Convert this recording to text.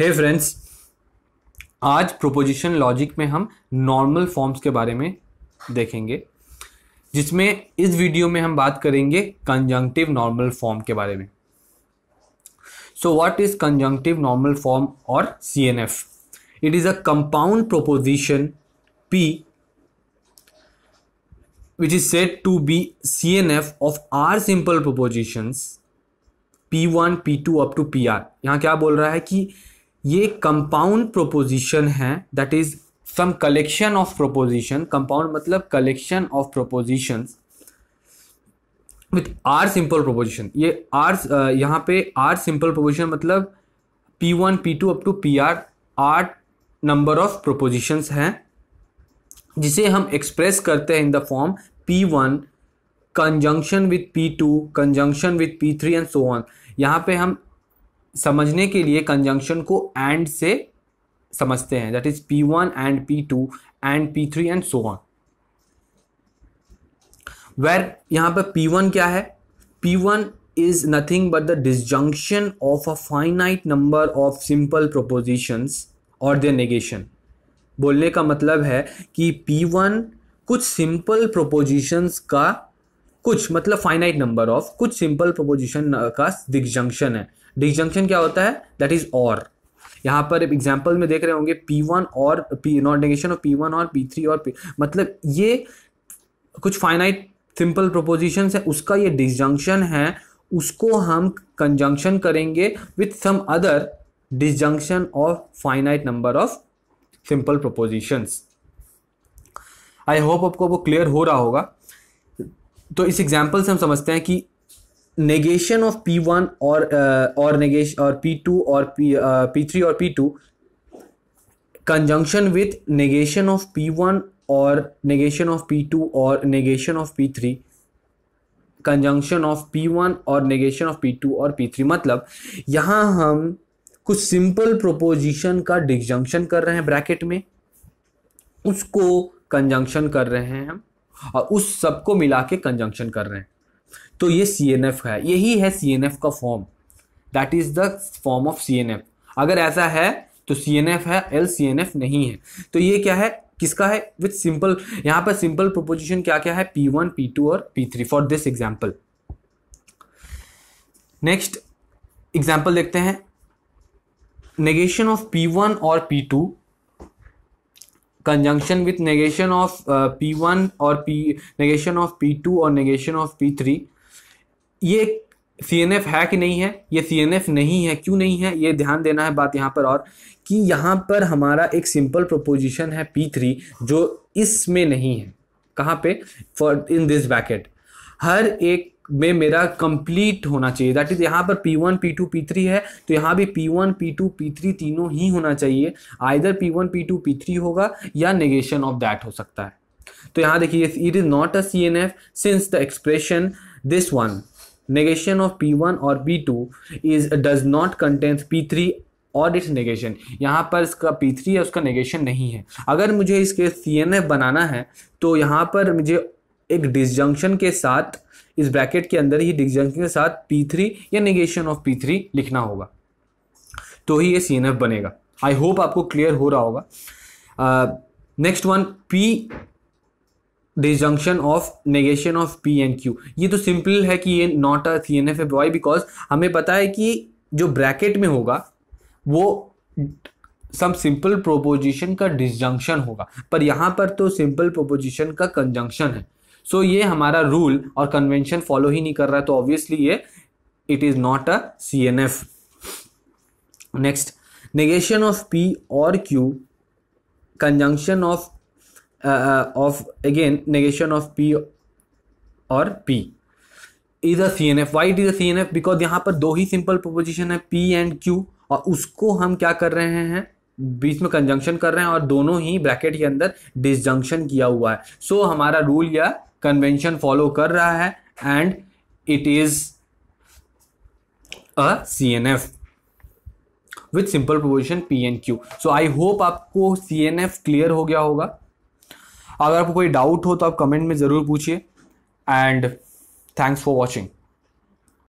हे friends आज proposition logic में हम नॉर्मल फॉर्म्स के बारे में देखेंगे जिसमें इस वीडियो में हम बात करेंगे कंजंक्टिव नॉर्मल फॉर्म के बारे में so what is conjunctive normal form और C N F it is a compound proposition P which is set to be C N F of R simple propositions P one P two up to P R यहाँ क्या बोल रहा है कि ये compound proposition है that is some collection of proposition compound मतलब collection of proposition with R simple proposition ये आर यहाँ पे आर सिंपल प्रोपोजिशन मतलब P one P two up to P R आठ नंबर ऑफ प्रोपोजिशंस हैं जिसे हम एक्सप्रेस करते हैं in the form P one conjunction with P two conjunction with P three and so on यहाँ पे हम समझने के लिए कंजंक्शन को एंड से समझते हैं that is P one and P two and P three and so on where यहां पर पी वन क्या है P one is nothing but the disjunction of a finite number of simple propositions और their negation बोलने का मतलब है कि पी वन कुछ सिंपल प्रोपोजिशंस का कुछ मतलब फाइनाइट नंबर ऑफ कुछ सिंपल प्रोपोजिशन uh, का डिग्जंक्शन है डिग्जंक्शन क्या होता है दैट इज और यहाँ पर एग्जाम्पल में देख रहे होंगे पी वन और P not negation of P one और पी थ्री और पी मतलब ये कुछ फाइनाइट सिंपल प्रोपोजिशन है उसका ये डिजंक्शन है उसको हम कंजंक्शन करेंगे with some other disjunction of finite number of simple propositions I hope आपको वो क्लियर हो रहा होगा तो इस एग्जाम्पल से हम समझते हैं कि नेगेशन ऑफ पी वन और uh, और नेगेश और पी टू और पी पी थ्री और P two conjunction with negation of P one और नेगेशन ऑफ पी टू और negation of P three conjunction of P one और negation of P two और P three मतलब यहाँ हम कुछ सिंपल प्रोपोजिशन का डिजंक्शन कर रहे हैं ब्रैकेट में उसको कंजंक्शन कर रहे हैं हम और उस सब को मिला के कंजंक्शन कर रहे हैं तो ये सी एन एफ है यही है सी एन एफ का form that is the form of C N F अगर ऐसा है तो सी एन एफ है एल सी एन एफ नहीं है तो ये क्या है किसका है विथ सिंपल यहाँ पर सिंपल प्रोपोजिशन क्या क्या है पी वन पी टू और P three for this example next example देखते हैं नेगेशन ऑफ पी वन और P two conjunction with negation of P one और P negation of P two और ऑफ पी थ्री ये C N F है कि नहीं है ये सी एन एफ नहीं है क्यों नहीं है ये ध्यान देना है बात यहाँ पर और कि यहाँ पर हमारा एक सिंपल प्रोपोजिशन है पी थ्री जो इसमें नहीं है कहाँ पे फॉर इन दिस बैकेट हर एक में मेरा कंप्लीट होना चाहिए दैट इज़ यहाँ पर P one P two P three है तो यहाँ भी P one P two P three तीनों ही होना चाहिए either P one P two P three होगा या नेगेशन ऑफ दैट हो सकता है तो यहाँ देखिए it is not a C N F since the expression this one negation of p1 और p2 is does not contains p3 और इट्स नेगेशन यहाँ पर इसका p3 है उसका नेगेशन नहीं है अगर मुझे इसके सी एन एफ बनाना है तो यहाँ पर मुझे एक डिसजंक्शन के साथ इस ब्रैकेट के अंदर ही डिसजंक्शन के साथ पी थ्री या निगेशन ऑफ P3 लिखना होगा तो ही ये सी एन एफ बनेगा आई होप आपको क्लियर हो रहा होगा next uh, one P disjunction of negation of P and Q ये तो सिंपल है कि ये not a C N F why because हमें पता है कि जो ब्रैकेट में होगा वो सम सिंपल प्रोपोजिशन का डिजंक्शन होगा पर यहाँ पर तो सिंपल प्रोपोजिशन का कंजंक्शन है सो so, ये हमारा रूल और कन्वेंशन फॉलो ही नहीं कर रहा है तो ऑब्वियसली ये it is not a C N F next negation of P और Q conjunction of of again negation of P और P is a C N F why it is a C N F because यहां पर दो ही simple proposition है P and Q और उसको हम क्या कर रहे हैं बीच में कंजंक्शन कर रहे हैं और दोनों ही ब्रैकेट के अंदर डिसजंक्शन किया हुआ है सो so, हमारा रूल या कन्वेंशन फॉलो कर रहा है and it is a C N F with simple proposition P and Q so I hope आपको सी एन एफ क्लियर हो गया होगा अगर आपको कोई डाउट हो तो आप कमेंट में ज़रूर पूछिए एंड थैंक्स फॉर वॉचिंग